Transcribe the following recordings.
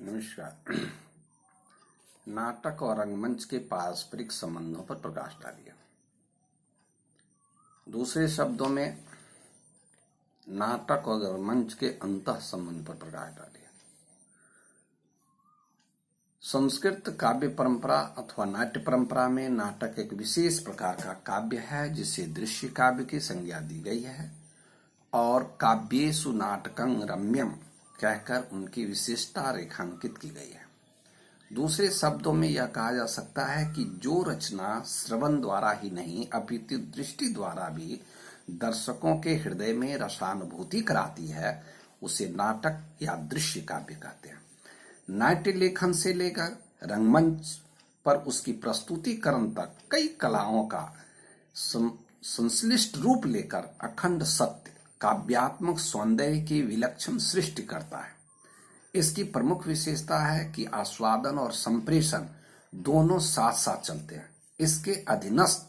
नमस्कार नाटक और रंगमंच के पारस्परिक संबंधों पर प्रकाश डालिए दूसरे शब्दों में नाटक और रंगमंच के अंत संबंध पर प्रकाश डालिए संस्कृत काव्य परंपरा अथवा नाट्य परंपरा में नाटक एक विशेष प्रकार का काव्य है जिसे दृश्य काव्य की संज्ञा दी गई है और काव्येशु नाटकं रम्यम कहकर उनकी विशेषता रेखांकित की गई है दूसरे शब्दों में यह कहा जा सकता है कि जो रचना श्रवण द्वारा ही नहीं अपितु दृष्टि द्वारा भी दर्शकों के हृदय में रसानुभूति कराती है उसे नाटक या दृश्य काव्य कहते हैं नाट्य लेखन से लेकर रंगमंच पर उसकी प्रस्तुतिकरण तक कई कलाओं का संश्लिष्ट रूप लेकर अखंड सत्य काव्यात्मक सौंदर्य की विलक्षण सृष्टि करता है इसकी प्रमुख विशेषता है कि आस्वादन और संप्रेषण दोनों साथ साथ चलते हैं इसके अधीनस्थ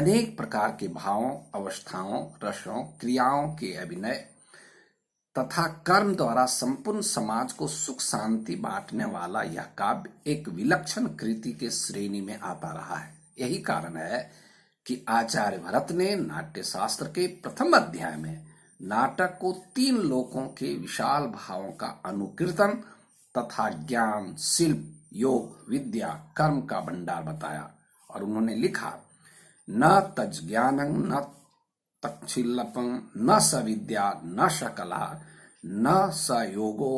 अनेक प्रकार के भावों अवस्थाओं रसों क्रियाओं के अभिनय तथा कर्म द्वारा संपूर्ण समाज को सुख शांति बांटने वाला यह काव्य एक विलक्षण कृति के श्रेणी में आता रहा है यही कारण है कि आचार्य भरत ने नाट्य शास्त्र के प्रथम अध्याय में नाटक को तीन लोकों के विशाल भावों का अनुकीर्तन तथा ज्ञान शिल्प योग विद्या कर्म का भंडार बताया और उन्होंने लिखा न तज ज्ञान न तक्षिल्लपम न स विद्या न स कला न स योगो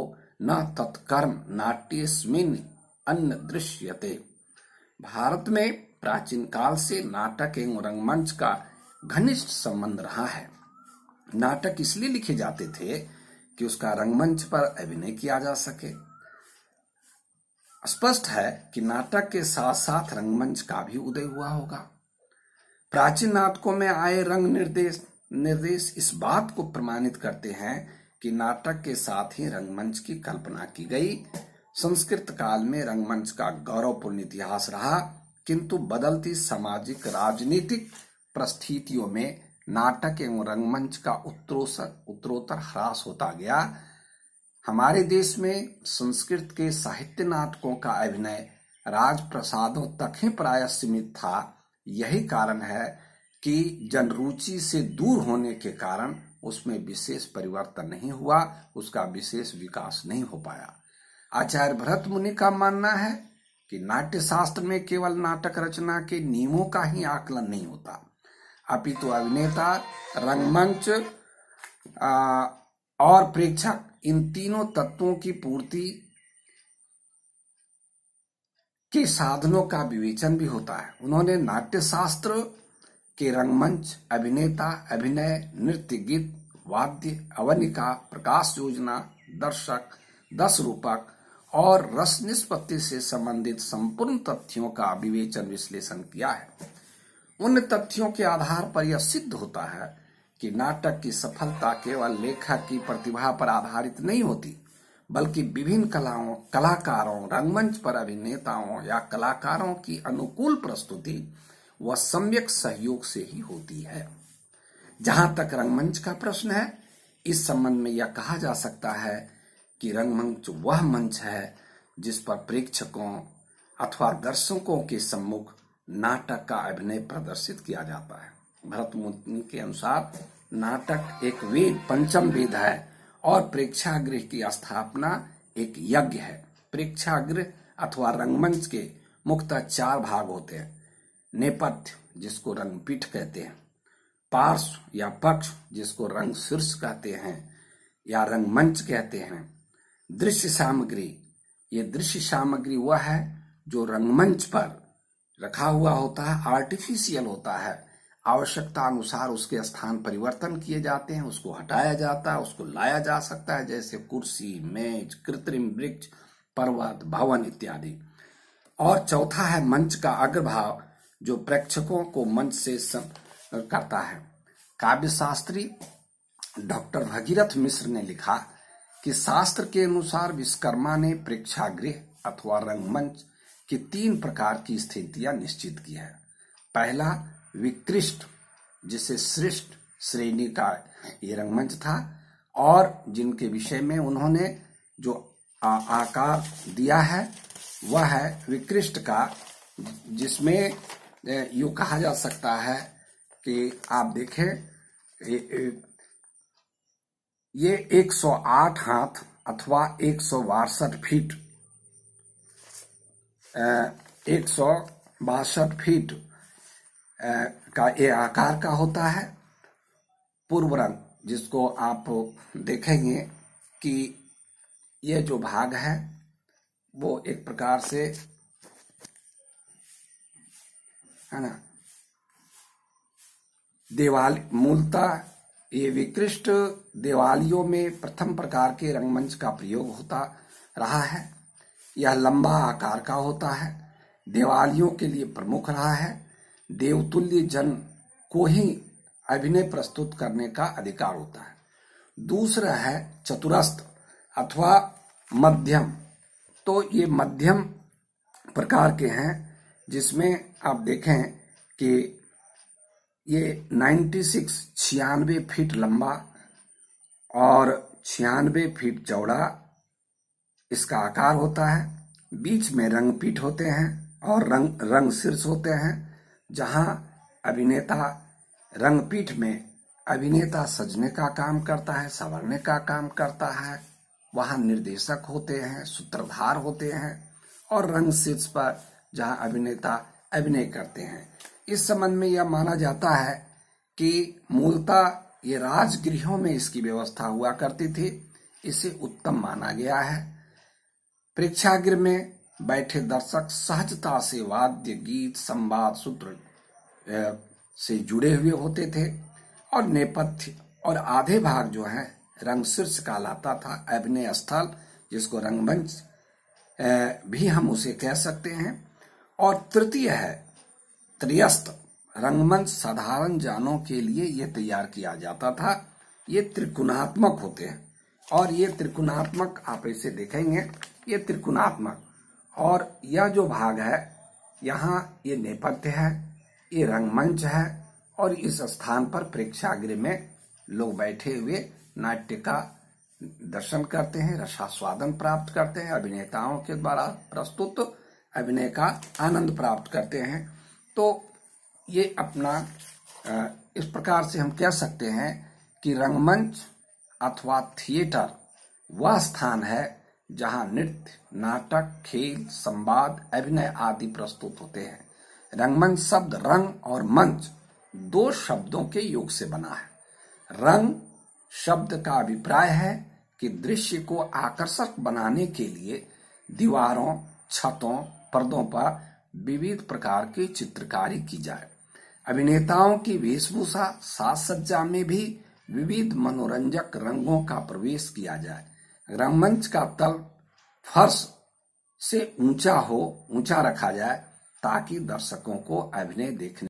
न तत्कर्म नाट्यस्मिन अन्य दृश्यते भारत में प्राचीन काल से नाटक एवं रंगमंच का घनिष्ठ संबंध रहा है नाटक इसलिए लिखे जाते थे कि उसका रंगमंच पर अभिनय किया जा सके स्पष्ट है कि नाटक के साथ साथ रंगमंच का भी उदय हुआ होगा प्राचीन नाटकों में आए रंग निर्देश निर्देश इस बात को प्रमाणित करते हैं कि नाटक के साथ ही रंगमंच की कल्पना की गई संस्कृत काल में रंगमंच का गौरवपूर्ण इतिहास रहा किंतु बदलती सामाजिक राजनीतिक परिस्थितियों में नाटक एवं रंगमंच का उत्तरोसर उत्तरोत्तर ह्रास होता गया हमारे देश में संस्कृत के साहित्य नाटकों का अभिनय राजप्रसादों तक ही प्राय सीमित था यही कारण है कि जनरुचि से दूर होने के कारण उसमें विशेष परिवर्तन नहीं हुआ उसका विशेष विकास नहीं हो पाया आचार्य भरत मुनि का मानना है कि नाट्य शास्त्र में केवल नाटक रचना के नियमों का ही आकलन नहीं होता अपितु अभिनेता रंगमंच और प्रेक्षक इन तीनों तत्वों की पूर्ति के साधनों का विवेचन भी होता है उन्होंने नाट्य शास्त्र के रंगमंच अभिनेता अभिनय नृत्य गीत वाद्य अवनिका प्रकाश योजना दर्शक दस रूपक और रस निष्पत्ति से संबंधित संपूर्ण तथ्यों का विवेचन विश्लेषण किया है उन तथ्यों के आधार पर यह सिद्ध होता है कि नाटक की सफलता केवल लेखक की प्रतिभा पर आधारित नहीं होती बल्कि विभिन्न कलाओं कलाकारों रंगमंच पर अभिनेताओं या कलाकारों की अनुकूल प्रस्तुति व सम्यक सहयोग से ही होती है जहां तक रंगमंच का प्रश्न है इस संबंध में यह कहा जा सकता है कि रंगमंच वह मंच है जिस पर प्रेक्षकों अथवा दर्शकों के सम्मुख नाटक का अभिनय प्रदर्शित किया जाता है भरत मुनि के अनुसार नाटक एक वेद पंचम वेद है और प्रेक्षागृह की स्थापना एक यज्ञ है प्रेक्षागृह अथवा रंगमंच के मुक्त चार भाग होते हैं नेपथ्य जिसको रंगपीठ कहते हैं पार्श्व या पक्ष जिसको रंग शीर्ष कहते हैं या रंगमंच कहते हैं दृश्य सामग्री ये दृश्य सामग्री वह है जो रंगमंच पर रखा हुआ होता है आर्टिफिशियल होता है आवश्यकता अनुसार उसके स्थान परिवर्तन किए जाते हैं उसको हटाया जाता है उसको लाया जा सकता है जैसे कुर्सी मेज कृत्रिम वृक्ष पर्वत भवन इत्यादि और चौथा है मंच का अग्रभाव जो प्रेक्षकों को मंच से करता है काव्य शास्त्री डॉक्टर भगीरथ मिश्र ने लिखा कि शास्त्र के अनुसार विश्वकर्मा ने प्रेक्षागृह अथवा रंगमंच कि तीन प्रकार की स्थितियां निश्चित की है पहला विकृष्ट जिसे श्रेष्ठ श्रेणी का ये रंगमंच था और जिनके विषय में उन्होंने जो आ, आकार दिया है वह है विकृष्ट का जिसमें यू कहा जा सकता है कि आप देखें ये 108 हाथ अथवा एक फीट एक सौ बासठ फीट का ये आकार का होता है पूर्व रंग जिसको आप देखेंगे कि ये जो भाग है वो एक प्रकार से है ना देवाल मूलतः ये विकृष्ट देवालियों में प्रथम प्रकार के रंगमंच का प्रयोग होता रहा है यह लंबा आकार का होता है देवालियों के लिए प्रमुख रहा है देवतुल्य जन को ही अभिनय प्रस्तुत करने का अधिकार होता है दूसरा है चतुरस्थ अथवा मध्यम तो ये मध्यम प्रकार के हैं जिसमें आप देखें कि ये 96 छियानवे फीट लंबा और छियानवे फीट चौड़ा इसका आकार होता है बीच में रंगपीठ होते हैं और रंग रंग शीर्ष होते हैं जहां अभिनेता रंगपीठ में अभिनेता सजने का काम करता है संवरने का काम करता है वहां निर्देशक होते हैं सूत्रधार होते हैं और रंग शीर्ष पर जहां अभिनेता अभिनय करते हैं इस संबंध में यह माना जाता है कि मूलतः ये राजगृहों में इसकी व्यवस्था हुआ करती थी इसे उत्तम माना गया है प्रेक्षागृह में बैठे दर्शक सहजता से वाद्य गीत संवाद सूत्र से जुड़े हुए होते थे और नेपथ्य और आधे भाग जो है रंग शीर्ष कहलाता था अभिनय स्थल जिसको रंगमंच भी हम उसे कह सकते हैं और तृतीय है त्रियस्त रंगमंच साधारण जानों के लिए ये तैयार किया जाता था ये त्रिकुणात्मक होते हैं और ये त्रिकुणात्मक आप इसे देखेंगे ये त्रिकुणात्मक और यह जो भाग है यहाँ ये नेपथ्य है ये रंगमंच है और इस स्थान पर प्रेक्षागृह में लोग बैठे हुए नाट्य का दर्शन करते हैं रसास्वादन प्राप्त करते हैं अभिनेताओं के द्वारा प्रस्तुत अभिनय का आनंद प्राप्त करते हैं तो ये अपना इस प्रकार से हम कह सकते हैं कि रंगमंच अथवा थिएटर वह स्थान है जहां नृत्य नाटक खेल संवाद अभिनय आदि प्रस्तुत होते हैं रंगमंच शब्द रंग और मंच दो शब्दों के योग से बना है रंग शब्द का अभिप्राय है कि दृश्य को आकर्षक बनाने के लिए दीवारों छतों पर्दों पर विविध प्रकार की चित्रकारी की जाए अभिनेताओं की वेशभूषा साज सज्जा में भी विविध मनोरंजक रंगों का प्रवेश किया जाए रंगमंच का तल फर्श से ऊंचा हो ऊंचा रखा जाए ताकि दर्शकों को अभिनय देखने